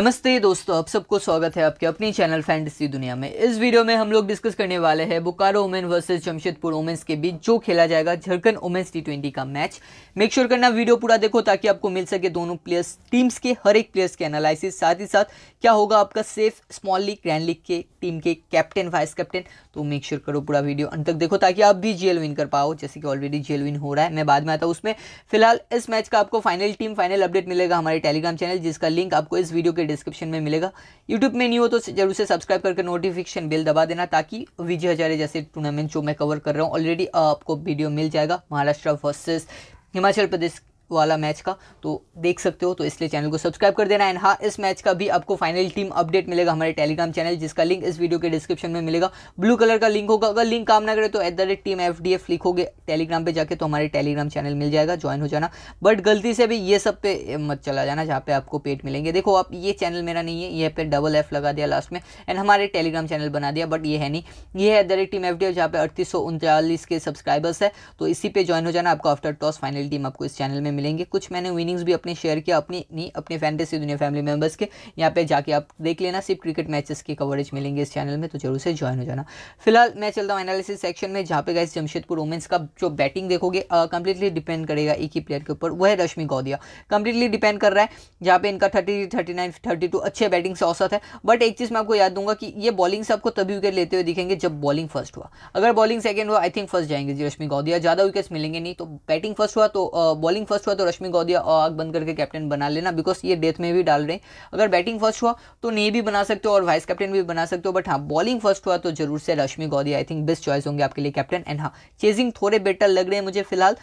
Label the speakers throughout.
Speaker 1: नमस्ते दोस्तों आप सबको स्वागत है आपके अपनी चैनल फैंटेसी दुनिया में इस वीडियो में हम लोग डिस्कस करने वाले हैं Bokaro women versus Jamshedpur womens के बीच जो खेला जाएगा झारखंड ओमेन्स टी का मैच मेक श्योर करना वीडियो पूरा देखो ताकि आपको मिल सके दोनों प्लेयर्स टीम्स के हर एक प्लेयर्स के एनालिसिस साथ ही साथ क्या होगा आपका safe small league grand league के टीम के कैप्टन वाइस कैप्टन तो मेक श्योर करो पूरा वीडियो अंत तक देखो ताकि आप भी जेल विन कर पाओ जैसे कि ऑलरेडी जेल विन हो रहा है मैं बाद में आता हूँ उसमें फिलहाल इस मैच का आपको फाइनल टीम फाइनल अपडेट मिलेगा हमारे टेलीग्राम चैनल जिसका लिंक आपको इस वीडियो के डिस्क्रिप्शन में मिलेगा यूट्यूब में नहीं हो तो जरूर से सब्सक्राइब करके नोटिफिकेशन बिल दबा देना ताकि विजय हजारे जैसे टूर्नामेंट जो मैं कवर कर रहा हूँ ऑलरेडी आपको वीडियो मिल जाएगा महाराष्ट्र वर्सेस हिमाचल प्रदेश वाला मैच का तो देख सकते हो तो इसलिए चैनल को सब्सक्राइब कर देना एंड हाँ इस मैच का भी आपको फाइनल टीम अपडेट मिलेगा हमारे टेलीग्राम चैनल जिसका लिंक इस वीडियो के डिस्क्रिप्शन में मिलेगा ब्लू कलर का लिंक होगा अगर लिंक काम ना करे तो at the rate team F D F लिखोगे टेलीग्राम पर जाके तो हमारे टेलीग्राम चैनल मिल जाएगा ज्वाइन हो जाना बट गलती से भी ये सब पे मत चला जाना जहाँ पे आपको पेट मिलेंगे देखो आप ये चैनल मेरा नहीं है ये पे डबल एफ लगा दिया लास्ट में एंड हमारे टेलीग्राम चैनल बना दिया बट ये है नहीं ये है at the rate team F D F जहाँ पे अड़तीस के सब्सक्राइबर्स है तो इसी पे ज्वाइन हो जाना आपको आफ्टर टॉस फाइनल टीम आपको इस चैनल में मिलेंगे कुछ मैंने विनिंग्स भी अपने शेयर किया अपनी नहीं अपने फैंटेसी दुनिया फैमिली मेंबर्स के यहाँ पे जाके आप देख लेना सिर्फ क्रिकेट मैचेस की कवरेज मिलेंगे इस चैनल में तो जरूर से ज्वाइन हो जाना फिलहाल मैं चलता हूँ एनालिसिस सेक्शन में जहाँ पे गए जमशेदपुर वुमेंस का जो बैटिंग देखोगे कंप्लीटली डिपेंड करेगा एक ही प्लेयर के ऊपर वह रश्मि गौदिया कंप्लीटली डिपेंड कर रहा है जहाँ पे इनका thirty thirty nine thirty two अच्छे बैटिंग से औसत है बट एक चीज़ मैं आपको याद दूंगा कि ये बॉलिंग से आपको तभी विकेट लेते हुए दिखेंगे जब बॉलिंग फर्स्ट हुआ अगर बॉलिंग सेकंड हुआ आई थिंक फर्स्ट जाएंगे जी रश्मि गौदिया ज़्यादा विकेट्स मिलेंगे नहीं तो बैटिंग फर्स्ट हुआ तो बॉलिंग फर्स्ट फर्स्ट हुआ तो रश्मि गौदिया और आग बंद करके कैप्टन बना लेना बिकॉज ये डेथ में भी डाल रहे हैं अगर बैटिंग फर्स्ट हुआ तो नहीं भी बना सकते हो और वाइस कैप्टन भी बना सकते हो बट हाँ बॉलिंग फर्स्ट हुआ तो जरूर से Rashmi Gaudiya I think best choice होंगे आपके लिए कैप्टन एंड हाँ चेजिंग थोड़े बेटर लग रहे हैं मुझे फिलहाल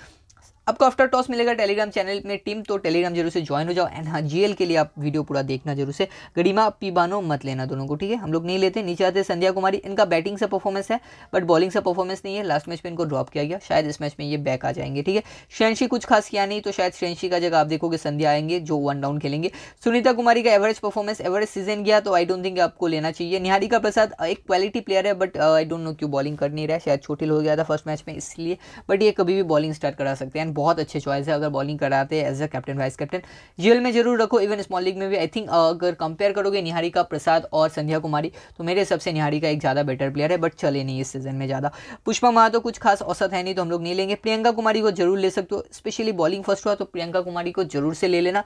Speaker 1: आपको आफ्टर टॉस मिलेगा टेलीग्राम चैनल में टीम तो टेलीग्राम जरूर से ज्वाइन हो जाओ एंड हाँ जीएल के लिए आप वीडियो पूरा देखना जरूर से गरिमा पीबानो मत लेना दोनों को ठीक है हम लोग नहीं लेते नीचे आते संध्या कुमारी इनका बैटिंग से परफॉर्मेंस है बट बॉलिंग से परफॉर्मेंस नहीं है लास्ट मैच में इनको ड्रॉप किया गया शायद इस मैच में ये बैक आ जाएंगे ठीक है श्रेंशी कुछ खास किया नहीं तो शायद श्रेंशी का जगह आप देखोगे संध्या आएंगे जो वन डाउन खेलेंगे सुनीता कुमारी का एवरेज परफॉर्मेंस एवरेज सीजन गया तो आई डोंट थिंक आपको लेना चाहिए निहारिका प्रसाद एक क्वालिटी प्लेयर है बट आई डोंट नो क्यों बॉलिंग कर नहीं रहा शायद छोटिल हो गया था फर्स्ट मैच में इसलिए बट ये कभी भी बॉलिंग स्टार्ट करा सकते हैं बहुत अच्छे चॉइस है अगर बॉलिंग कराते हैं as a captain vice captain GL में जरूर रखो इवन स्मॉल लीग में भी आई थिंक अगर कंपेयर करोगे निहारिका प्रसाद और संध्या कुमारी तो मेरे हिसाब से निहारिका एक ज़्यादा बेटर प्लेयर है बट चले नहीं इस सीजन में ज़्यादा पुष्पा महा तो कुछ खास औसत है नहीं तो हम लोग नहीं लेंगे प्रियंका कुमारी को जरूर ले सकते हो स्पेशली बॉलिंग फर्स्ट हुआ तो प्रियंका कुमारी को जरूर से ले लेना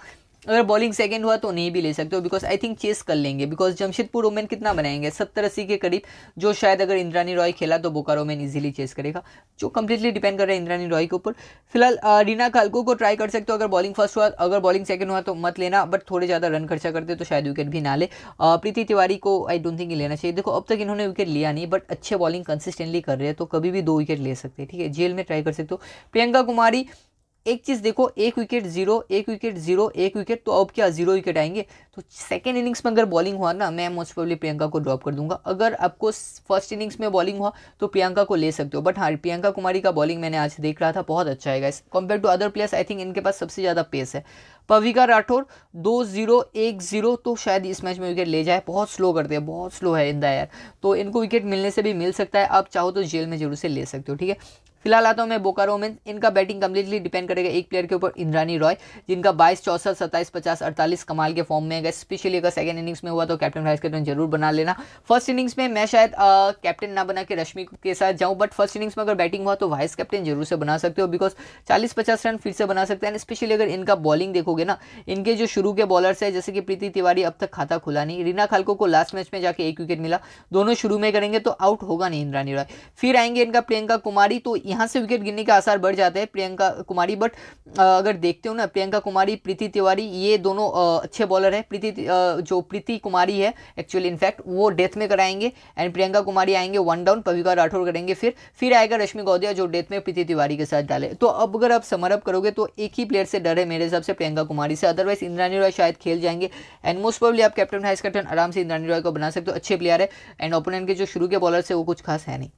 Speaker 1: अगर बॉलिंग सेकेंड हुआ तो नहीं भी ले सकते हो बिकॉज आई थिंक चेस कर लेंगे बिकॉज जमशेदपुर ओमेन कितना बनाएंगे सत्तर अस्सी के करीब जो शायद अगर इंद्रानी रॉय खेला तो बोकारो मैन इजीली चेस करेगा जो कंप्लीटली डिपेंड कर रहा है इंद्रानी रॉय के ऊपर फिलहाल रीना कालको को ट्राई कर सकते हो अगर बॉलिंग फर्स्ट हुआ अगर बॉलिंग सेकेंड हुआ तो मत लेना बट थोड़े ज़्यादा रन खर्चा करते तो शायद विकेट भी ना ले प्रीति तिवारी को आई डोंट थिंक लेना चाहिए देखो अब तक इन्होंने विकेट लिया नहीं बट अच्छे बॉलिंग कंसिस्टेंटली कर रहे हैं तो कभी भी दो विकेट ले सकते हैं ठीक है जेल में ट्राई कर सकते हो प्रियंका कुमारी एक चीज़ देखो एक विकेट जीरो एक विकेट जीरो एक विकेट तो अब क्या जीरो विकेट आएंगे तो सेकेंड इनिंग्स में अगर बॉलिंग हुआ ना मैं मोस्ट प्रॉब्ली प्रियंका को ड्रॉप कर दूंगा अगर आपको फर्स्ट इनिंग्स में बॉलिंग हुआ तो प्रियंका को ले सकते हो बट हाँ प्रियंका कुमारी का बॉलिंग मैंने आज देख रहा था बहुत अच्छा है इस compare to other players I think इनके पास सबसे ज़्यादा पेस है पविका राठौर दो जीरो एक जीरो तो शायद इस मैच में विकेट ले जाए बहुत स्लो करते हैं बहुत स्लो है इंदा यार तो इनको विकेट मिलने से भी मिल सकता है आप चाहो तो जेल में जरूर से ले सकते हो ठीक है फिलहाल आता हूँ मैं बोकारो में इनका बैटिंग कम्प्लीटली डिपेंड करेगा एक प्लेयर के ऊपर इंद्रानी रॉय जिनका बाईस चौसठ सत्ताईस पचास अड़तालीस कमाल के फॉर्म में है स्पेशली अगर सेकंड इनिंग्स में हुआ तो कैप्टन वाइस कैप्टन जरूर बना लेना फर्स्ट इनिंग्स में मैं शायद कैप्टन ना बना के रश्मि के साथ जाऊँ बट फर्स्ट इनिंग्स में अगर बैटिंग हुआ तो वाइस कैप्टन जरूर से बना सकते हो बिकॉज चालीस पचास रन फिर से बना सकते हैं स्पेशली अगर इनका बॉलिंग देखोगे ना इनके जो शुरू के बॉलर्स है जैसे कि प्रीति तिवारी अब तक खाता खुला नहीं रीना खालको को लास्ट मैच में जाके एक विकेट मिला दोनों शुरू में करेंगे तो आउट होगा नहीं इंद्रानी रॉय फिर आएंगे इनका प्रियंका कुमारी तो यहाँ से विकेट गिरने के आसार बढ़ जाते हैं प्रियंका कुमारी बट अगर देखते हो ना प्रियंका कुमारी प्रीति तिवारी ये दोनों अच्छे बॉलर हैं प्रीति जो प्रीति कुमारी है एक्चुअली इनफैक्ट वो डेथ में कराएंगे एंड प्रियंका कुमारी आएंगे वन डाउन पविका राठौर करेंगे फिर फिर आएगा रश्मि गौदिया जो डेथ में प्रीति तिवारी के साथ डाले तो अब अगर आप समरअप करोगे तो एक ही प्लेयर से डर है मेरे हिसाब से प्रियंका कुमारी से अदरवाइज इंद्रानी रॉय शायद खेल जाएंगे एंड मोस्ट प्रॉब्ली आप कैप्टन हाइस कैप्टन आराम से इंद्रानी रॉय को बना सकते हो अच्छे प्लेयर है एंड ओपोनेंट के जो शुरू के बॉलर है वो कुछ खास है नहीं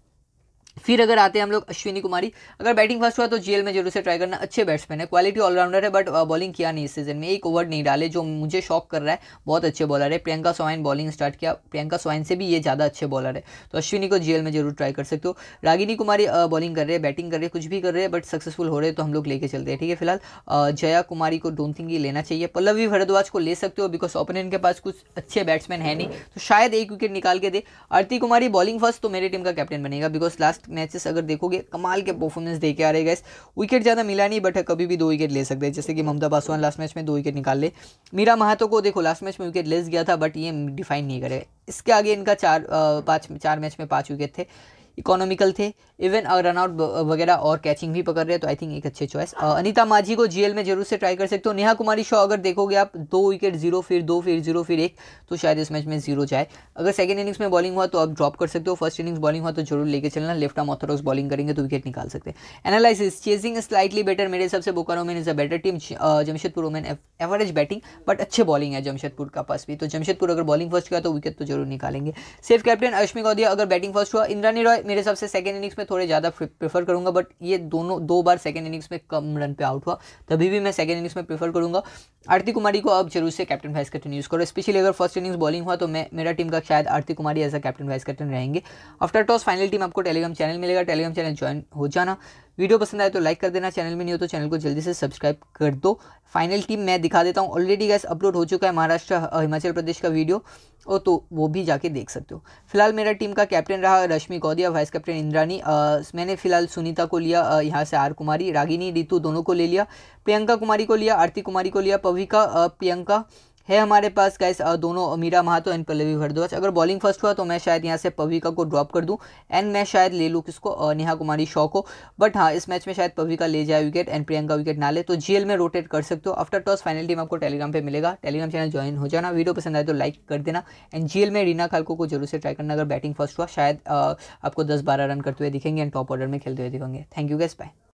Speaker 1: फिर अगर आते हैं हम लोग अश्विनी कुमारी अगर बैटिंग फर्स्ट हुआ तो जेल में जरूर से ट्राई करना अच्छे बैट्समैन है क्वालिटी ऑलराउंडर है बट बॉलिंग किया नहीं इस सीजन में एक ओवर नहीं डाले जो मुझे शॉक कर रहा है बहुत अच्छे बॉलर है प्रियंका सोहैन बॉलिंग स्टार्ट किया प्रियंका सोहैन से भी ये ज़्यादा अच्छे बॉलर है तो अश्विनी को जेल में जरूर ट्राई कर सकते हो रागिनी कुमारी बॉलिंग uh, कर रहे हैं बैटिंग कर रहे हैं कुछ भी कर रहे हैं बट सक्सेसफुल हो रहे हैं तो हम लोग लेके चलते हैं ठीक है फिलहाल uh, जया कुमारी को डोंट थिंक ये लेना चाहिए पल्लवी भरद्वाज को ले सकते हो बिकॉज ओपोनेंट के पास कुछ अच्छे बैट्समैन है नहीं तो शायद एक विकेट निकाल के दे आरती कुमारी बॉलिंग फर्स्ट तो मेरी टीम का कैप्टन बनेगा बिकॉज लास्ट लास्ट मैचेस अगर देखोगे कमाल के परफॉर्मेंस दे के आ रहे गैस विकेट ज़्यादा मिला नहीं बट कभी भी दो विकेट ले सकते हैं जैसे कि ममता पासवान लास्ट मैच में दो विकेट निकाल ले मीरा महातो को देखो लास्ट मैच में विकेट लेस गया था बट ये डिफाइन नहीं करे इसके आगे इनका चार पाँच चार मैच में पाँच विकेट थे इकोनॉमिकल थे इवन अगर रनआउट वगैरह और कैचिंग भी पकड़ रहे हैं तो आई थिंक एक अच्छे चॉइस अनिता माझी को जीएल में जरूर से ट्राई कर सकते हो नेहा कुमारी शॉ अगर देखोगे आप दो विकेट जीरो फिर दो फिर जीरो फिर एक तो शायद इस मैच में जीरो जाए अगर सेकंड इनिंग्स में बॉलिंग हुआ तो आप ड्रॉप कर सकते हो फर्स्ट इनिंग्स बॉलिंग हुआ तो जरूर लेके चलना लेफ्ट आर्म ऑथोरॉक्स बॉलिंग करेंगे तो विकेट निकाल सकते हैं एनालिसिस चेजिंग स्लाइटली बेटर मेरे हिसाब से Bokaro man is a better team Jamshedpur women average batting but अच्छे बॉलिंग है जमशेदपुर का पास भी तो जमशेदपुर अगर बॉलिंग फर्स्ट किया तो विकेट तो जरूर निकालेंगे सेफ कैप्टन अश्मी गौदिया अगर बैटिंग फर्स्ट हुआ इंद्रानी रॉय मेरे हिसाब से सेकेंड इनिंग्स में थोड़े ज़्यादा प्रेफर करूँगा बट ये दोनों दो बार सेकेंड इनिंग्स में कम रन पे आउट हुआ तभी भी मैं सेकेंड इनिंग्स में प्रेफर करूँगा आरती कुमारी को अब जरूर से कैप्टन वाइस कैप्टन यूज़ करो स्पेशली अगर फर्स्ट इनिंग्स बॉलिंग हुआ तो मैं मेरा टीम का शायद Aarti Kumari as a captain vice captain रहेंगे आफ्टर टॉस फाइनल टीम आपको टेलीग्राम चैनल मिलेगा टेलीग्राम चैनल ज्वाइन हो जाना वीडियो पसंद आए तो लाइक कर देना चैनल में नहीं हो तो चैनल को जल्दी से सब्सक्राइब कर दो फाइनल टीम मैं दिखा देता हूँ ऑलरेडी गैस अपलोड हो चुका है महाराष्ट्र हिमाचल प्रदेश का वीडियो और तो वो भी जाके देख सकते हो फिलहाल मेरा टीम का कैप्टन रहा रश्मि गौदिया वाइस कैप्टन इंद्रानी मैंने फिलहाल सुनीता को लिया यहाँ से आर कुमारी रागिनी रितु दोनों को ले लिया प्रियंका कुमारी को लिया आरती कुमारी को लिया पविका प्रियंका है हमारे पास गाइस दोनों मीरा महातो एंड पल्लवी भरद्वाज अगर बॉलिंग फर्स्ट हुआ तो मैं शायद यहाँ से पविका को ड्रॉप कर दूँ एंड मैं शायद ले लूँ किसको नेहा कुमारी शॉ को बट हाँ इस मैच में शायद पविका ले जाए विकेट एंड प्रियंका विकेट ना ले तो जीएल में रोटेट कर सकते हो आफ्टर टॉस फाइनल टीम आपको टेलीग्राम पर मिलेगा टेलीग्राम चैनल ज्वाइन हो जाना वीडियो पसंद आए तो लाइक कर देना एंड जीएल में रीना खालको को जरूर से ट्राई करना अगर बैटिंग फर्स्ट हुआ शायद आपको दस बारह रन करते हुए दिखेंगे एंड टॉप ऑर्डर में खेलते हुए दिखेंगे थैंक यू गैस बाय